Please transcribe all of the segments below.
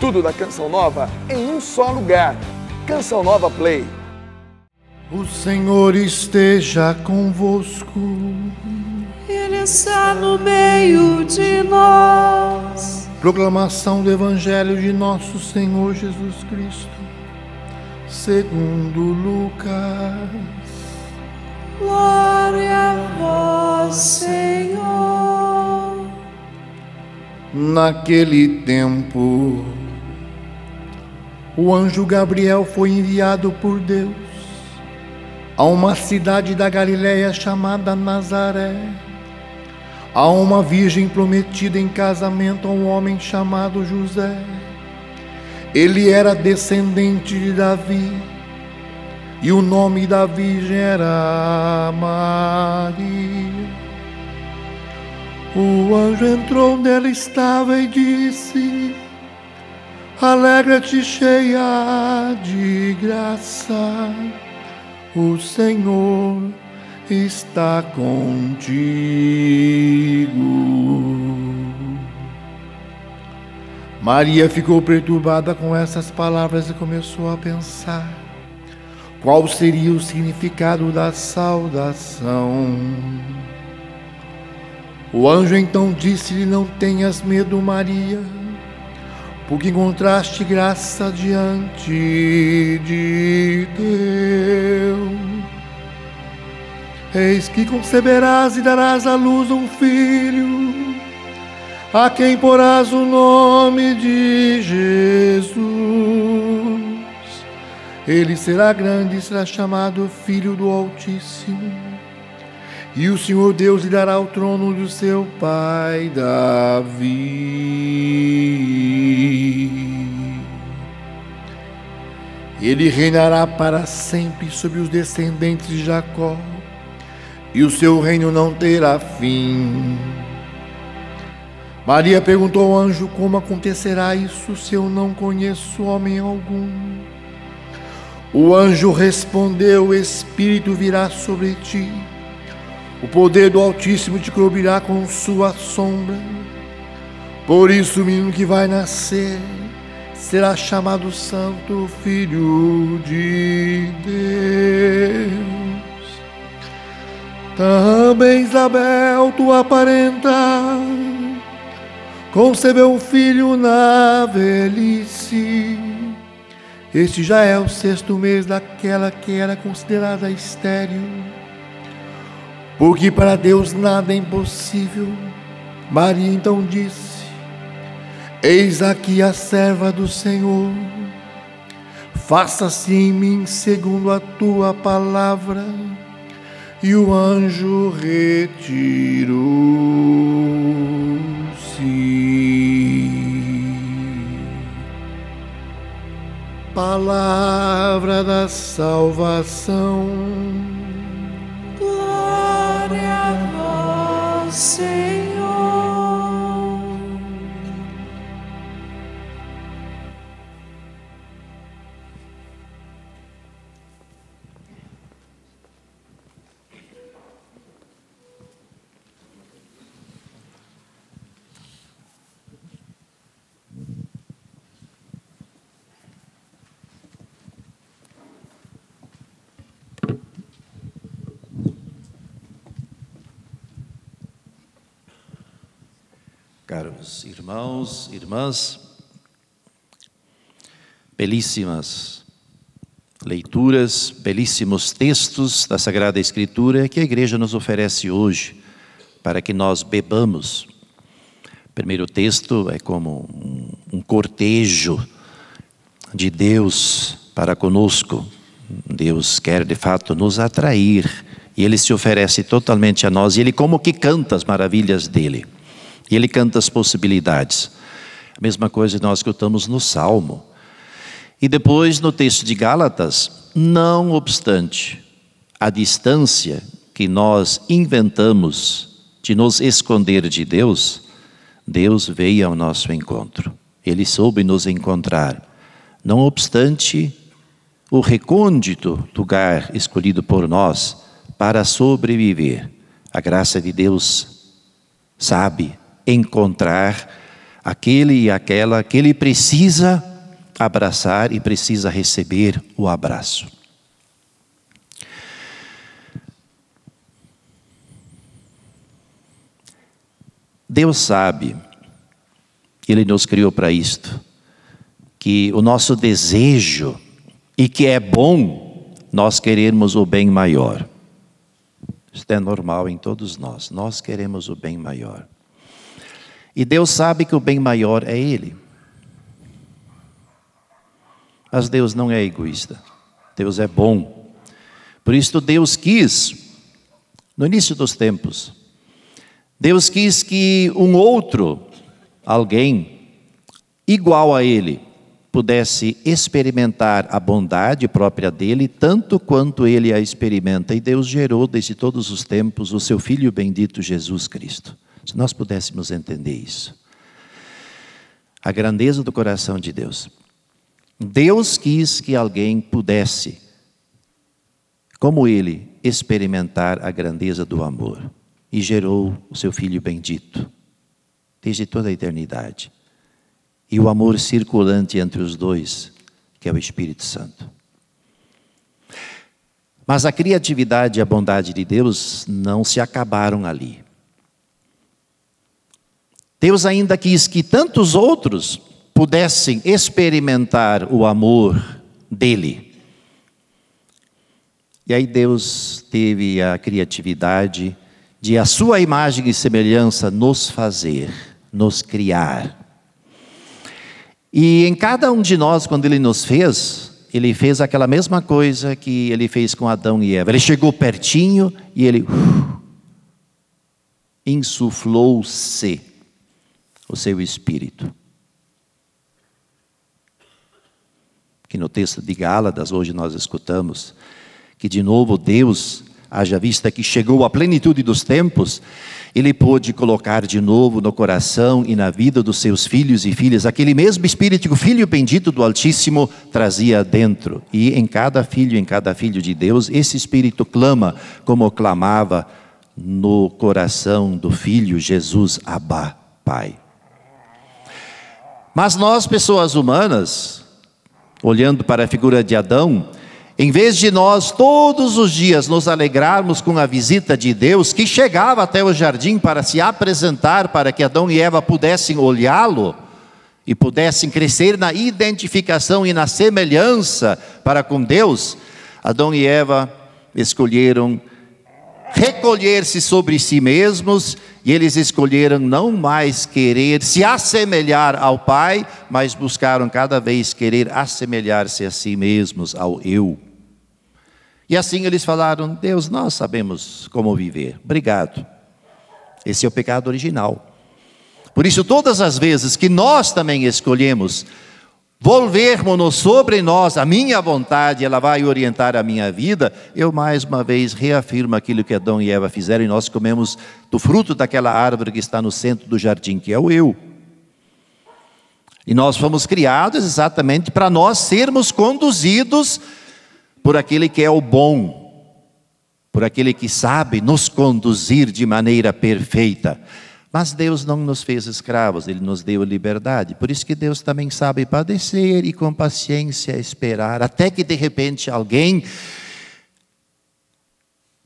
Tudo da Canção Nova em um só lugar. Canção Nova Play. O Senhor esteja convosco. Ele está no meio de nós. Proclamação do Evangelho de nosso Senhor Jesus Cristo, segundo Lucas. Glória a vós, Senhor. Naquele tempo o anjo Gabriel foi enviado por Deus a uma cidade da Galiléia chamada Nazaré, a uma virgem prometida em casamento a um homem chamado José. Ele era descendente de Davi e o nome da virgem era Maria. O anjo entrou nela estava e disse: Alegra-te cheia de graça, o Senhor está contigo. Maria ficou perturbada com essas palavras e começou a pensar qual seria o significado da saudação. O anjo então disse-lhe: Não tenhas medo, Maria porque encontraste graça diante de Deus. Eis que conceberás e darás à luz um filho, a quem porás o nome de Jesus. Ele será grande e será chamado Filho do Altíssimo e o Senhor Deus lhe dará o trono do seu pai Davi. Ele reinará para sempre sobre os descendentes de Jacó, e o seu reino não terá fim. Maria perguntou ao anjo como acontecerá isso se eu não conheço homem algum. O anjo respondeu: o Espírito virá sobre ti o poder do Altíssimo te cobrirá com sua sombra. Por isso o menino que vai nascer será chamado Santo Filho de Deus. Também Isabel, tua parenta, concebeu um filho na velhice. Este já é o sexto mês daquela que era considerada estéril porque para Deus nada é impossível. Maria então disse: Eis aqui a serva do Senhor, faça-se em mim segundo a tua palavra. E o anjo retirou-se. Palavra da salvação. Say. caros irmãos, irmãs, belíssimas leituras, belíssimos textos da Sagrada Escritura que a Igreja nos oferece hoje para que nós bebamos. O primeiro texto é como um, um cortejo de Deus para conosco. Deus quer de fato nos atrair e ele se oferece totalmente a nós e ele como que canta as maravilhas dele. E ele canta as possibilidades. A mesma coisa nós escutamos no Salmo. E depois no texto de Gálatas, não obstante a distância que nós inventamos de nos esconder de Deus, Deus veio ao nosso encontro. Ele soube nos encontrar. Não obstante o recôndito lugar escolhido por nós para sobreviver, a graça de Deus sabe encontrar aquele e aquela que ele precisa abraçar e precisa receber o abraço. Deus sabe, Ele nos criou para isto, que o nosso desejo, e que é bom nós queremos o bem maior. Isto é normal em todos nós, nós queremos o bem maior. E Deus sabe que o bem maior é Ele. Mas Deus não é egoísta. Deus é bom. Por isso, Deus quis, no início dos tempos, Deus quis que um outro, alguém igual a Ele, pudesse experimentar a bondade própria dele, tanto quanto ele a experimenta. E Deus gerou desde todos os tempos o seu Filho bendito Jesus Cristo. Se nós pudéssemos entender isso. A grandeza do coração de Deus. Deus quis que alguém pudesse, como ele, experimentar a grandeza do amor e gerou o seu filho bendito desde toda a eternidade. E o amor circulante entre os dois, que é o Espírito Santo. Mas a criatividade e a bondade de Deus não se acabaram ali. Deus ainda quis que tantos outros pudessem experimentar o amor dele. E aí Deus teve a criatividade de a sua imagem e semelhança nos fazer, nos criar. E em cada um de nós, quando ele nos fez, ele fez aquela mesma coisa que ele fez com Adão e Eva. Ele chegou pertinho e ele uh, insuflou-se o seu espírito. Que no texto de Gálatas, hoje nós escutamos que de novo Deus, haja vista que chegou à plenitude dos tempos, ele pôde colocar de novo no coração e na vida dos seus filhos e filhas aquele mesmo espírito que o filho bendito do Altíssimo trazia dentro. E em cada filho, em cada filho de Deus, esse espírito clama como clamava no coração do filho Jesus Abá, Pai. Mas nós, pessoas humanas, olhando para a figura de Adão, em vez de nós todos os dias nos alegrarmos com a visita de Deus, que chegava até o jardim para se apresentar, para que Adão e Eva pudessem olhá-lo e pudessem crescer na identificação e na semelhança para com Deus, Adão e Eva escolheram recolher-se sobre si mesmos, e eles escolheram não mais querer se assemelhar ao Pai, mas buscaram cada vez querer assemelhar-se a si mesmos, ao eu. E assim eles falaram: Deus, nós sabemos como viver, obrigado. Esse é o pecado original. Por isso, todas as vezes que nós também escolhemos volvermos-nos sobre nós a minha vontade, ela vai orientar a minha vida, eu mais uma vez reafirmo aquilo que Adão e Eva fizeram e nós comemos do fruto daquela árvore que está no centro do jardim, que é o eu. E nós fomos criados exatamente para nós sermos conduzidos por aquele que é o bom, por aquele que sabe nos conduzir de maneira perfeita. Mas Deus não nos fez escravos, Ele nos deu liberdade. Por isso que Deus também sabe padecer e com paciência esperar, até que de repente alguém,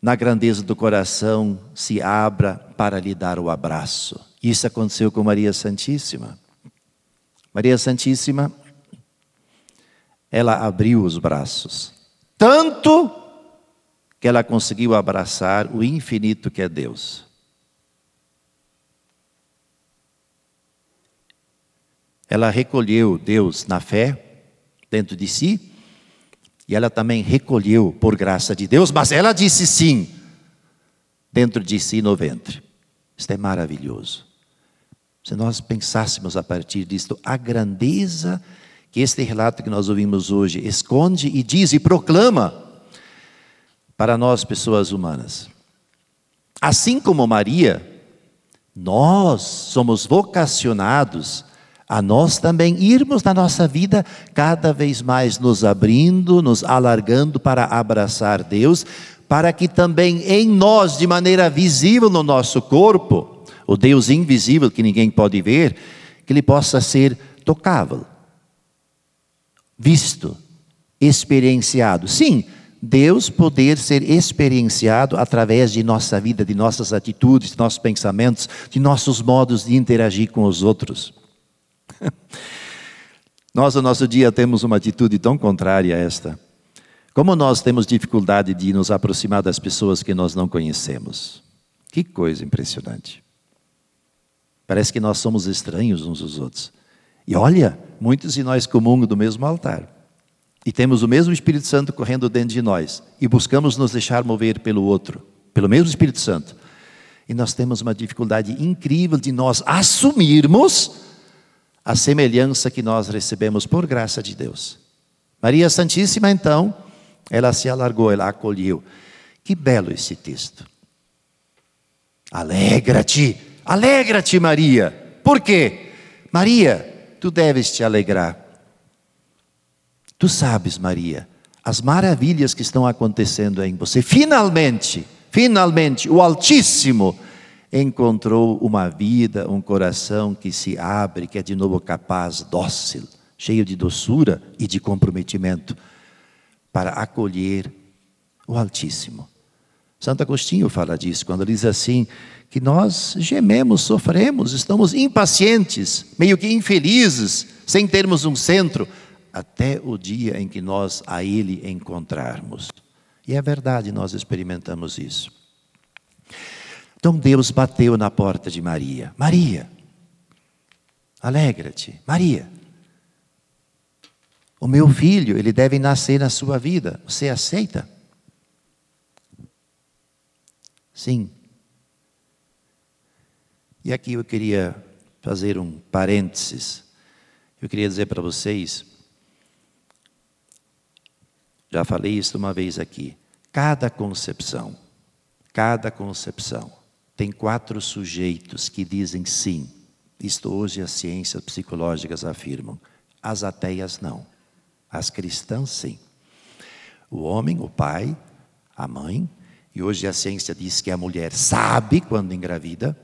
na grandeza do coração, se abra para lhe dar o abraço. Isso aconteceu com Maria Santíssima. Maria Santíssima, ela abriu os braços, tanto que ela conseguiu abraçar o infinito que é Deus. Ela recolheu Deus na fé dentro de si, e ela também recolheu por graça de Deus, mas ela disse sim, dentro de si no ventre. Isto é maravilhoso. Se nós pensássemos a partir disto, a grandeza que este relato que nós ouvimos hoje esconde e diz e proclama para nós, pessoas humanas. Assim como Maria, nós somos vocacionados a nós também irmos na nossa vida cada vez mais nos abrindo, nos alargando para abraçar Deus, para que também em nós, de maneira visível no nosso corpo, o Deus invisível que ninguém pode ver, que ele possa ser tocável, visto, experienciado. Sim, Deus poder ser experienciado através de nossa vida, de nossas atitudes, de nossos pensamentos, de nossos modos de interagir com os outros. Nós, no nosso dia, temos uma atitude tão contrária a esta. Como nós temos dificuldade de nos aproximar das pessoas que nós não conhecemos. Que coisa impressionante. Parece que nós somos estranhos uns aos outros. E olha, muitos de nós comungam do mesmo altar. E temos o mesmo Espírito Santo correndo dentro de nós. E buscamos nos deixar mover pelo outro, pelo mesmo Espírito Santo. E nós temos uma dificuldade incrível de nós assumirmos a semelhança que nós recebemos por graça de Deus. Maria Santíssima, então, ela se alargou, ela acolheu. Que belo esse texto. Alegra-te, alegra-te, Maria. Por quê? Maria, tu deves te alegrar. Tu sabes, Maria, as maravilhas que estão acontecendo em você. Finalmente, finalmente, o Altíssimo encontrou uma vida, um coração que se abre, que é de novo capaz, dócil, cheio de doçura e de comprometimento para acolher o Altíssimo. Santo Agostinho fala disso quando diz assim: que nós gememos, sofremos, estamos impacientes, meio que infelizes, sem termos um centro, até o dia em que nós a Ele encontrarmos. E é verdade, nós experimentamos isso. Então Deus bateu na porta de Maria. Maria, alegra-te. Maria, o meu filho, ele deve nascer na sua vida. Você aceita? Sim. E aqui eu queria fazer um parênteses. Eu queria dizer para vocês, já falei isso uma vez aqui, cada concepção, cada concepção tem quatro sujeitos que dizem sim. Isto hoje as ciências psicológicas afirmam. As ateias não. As cristãs sim. O homem, o pai, a mãe, e hoje a ciência diz que a mulher sabe quando engravida.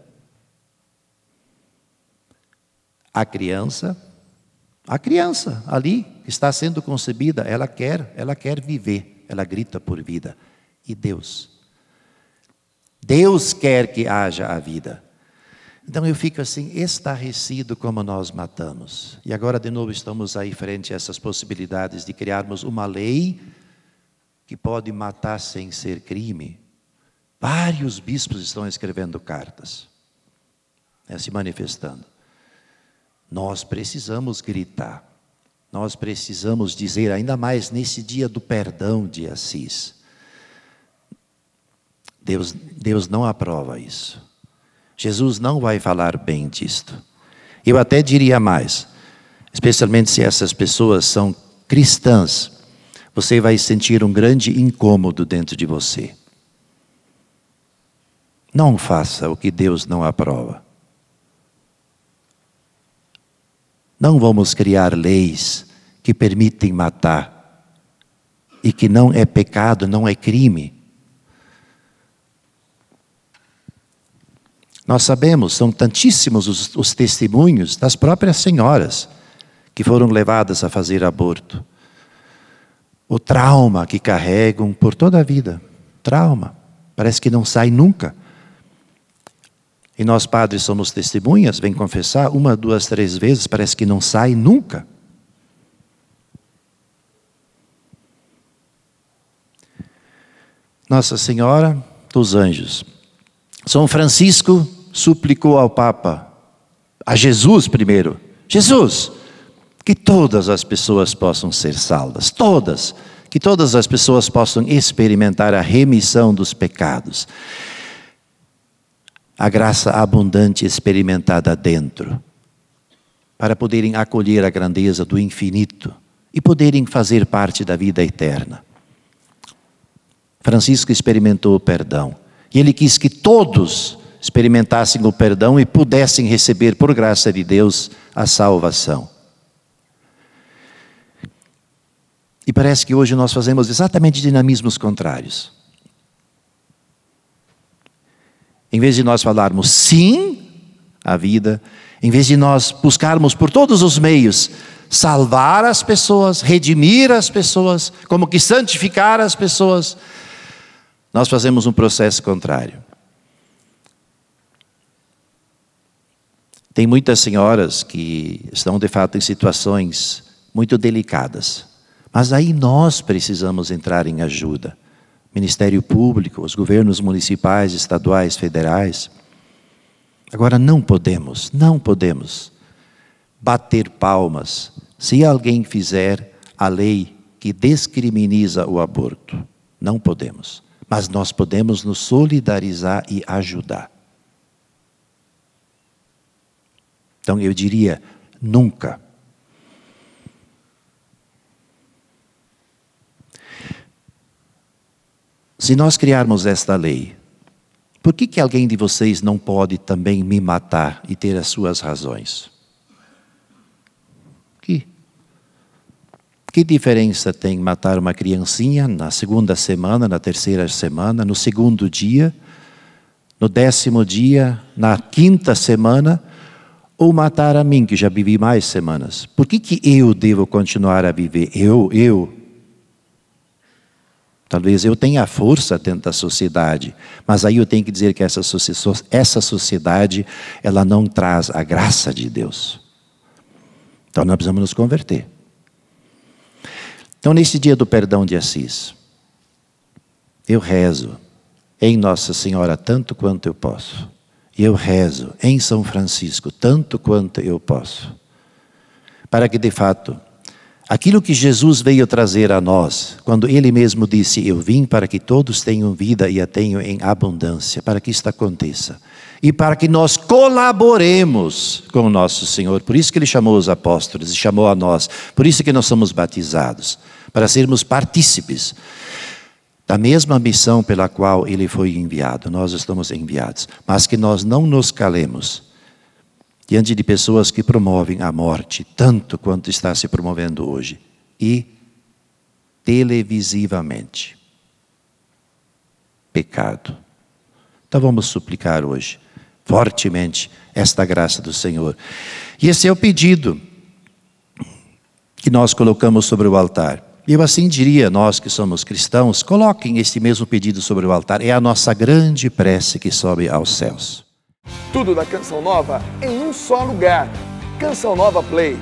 A criança, a criança ali que está sendo concebida, ela quer, ela quer viver, ela grita por vida. E Deus, Deus quer que haja a vida. Então eu fico assim, estarrecido como nós matamos. E agora, de novo, estamos aí frente a essas possibilidades de criarmos uma lei que pode matar sem ser crime. Vários bispos estão escrevendo cartas, né, se manifestando. Nós precisamos gritar, nós precisamos dizer, ainda mais nesse dia do perdão de Assis. Deus, Deus não aprova isso. Jesus não vai falar bem disto. Eu até diria mais, especialmente se essas pessoas são cristãs, você vai sentir um grande incômodo dentro de você. Não faça o que Deus não aprova. Não vamos criar leis que permitem matar e que não é pecado, não é crime. Nós sabemos, são tantíssimos os, os testemunhos das próprias senhoras que foram levadas a fazer aborto. O trauma que carregam por toda a vida. Trauma. Parece que não sai nunca. E nós, padres, somos testemunhas, vem confessar uma, duas, três vezes, parece que não sai nunca. Nossa Senhora dos Anjos. São Francisco suplicou ao Papa, a Jesus primeiro: Jesus, que todas as pessoas possam ser salvas, todas, que todas as pessoas possam experimentar a remissão dos pecados, a graça abundante experimentada dentro, para poderem acolher a grandeza do infinito e poderem fazer parte da vida eterna. Francisco experimentou o perdão e ele quis que todos experimentassem o perdão e pudessem receber, por graça de Deus, a salvação. E parece que hoje nós fazemos exatamente dinamismos contrários. Em vez de nós falarmos sim à vida, em vez de nós buscarmos por todos os meios salvar as pessoas, redimir as pessoas, como que santificar as pessoas, nós fazemos um processo contrário. Tem muitas senhoras que estão, de fato, em situações muito delicadas. Mas aí nós precisamos entrar em ajuda. Ministério Público, os governos municipais, estaduais, federais. Agora, não podemos, não podemos bater palmas se alguém fizer a lei que descriminiza o aborto. Não podemos. Mas nós podemos nos solidarizar e ajudar. Então eu diria: nunca. Se nós criarmos esta lei, por que, que alguém de vocês não pode também me matar e ter as suas razões? Que, que diferença tem matar uma criancinha na segunda semana, na terceira semana, no segundo dia, no décimo dia, na quinta semana? ou matar a mim, que já vivi mais semanas? Por que, que eu devo continuar a viver? Eu, eu. Talvez eu tenha força dentro da sociedade, mas aí eu tenho que dizer que essa, essa sociedade, ela não traz a graça de Deus. Então nós precisamos nos converter. Então, nesse dia do perdão de Assis, eu rezo em Nossa Senhora tanto quanto eu posso e eu rezo em São Francisco tanto quanto eu posso, para que de fato aquilo que Jesus veio trazer a nós, quando ele mesmo disse: Eu vim para que todos tenham vida e a tenham em abundância, para que isto aconteça. E para que nós colaboremos com o nosso Senhor. Por isso que ele chamou os apóstolos e chamou a nós. Por isso que nós somos batizados, para sermos partícipes da mesma missão pela qual ele foi enviado, nós estamos enviados, mas que nós não nos calemos diante de pessoas que promovem a morte tanto quanto está se promovendo hoje e televisivamente. Pecado. Então vamos suplicar hoje fortemente esta graça do Senhor. E esse é o pedido que nós colocamos sobre o altar. Eu assim diria, nós que somos cristãos, coloquem este mesmo pedido sobre o altar. É a nossa grande prece que sobe aos céus. Tudo da Canção Nova em um só lugar. Canção Nova Play.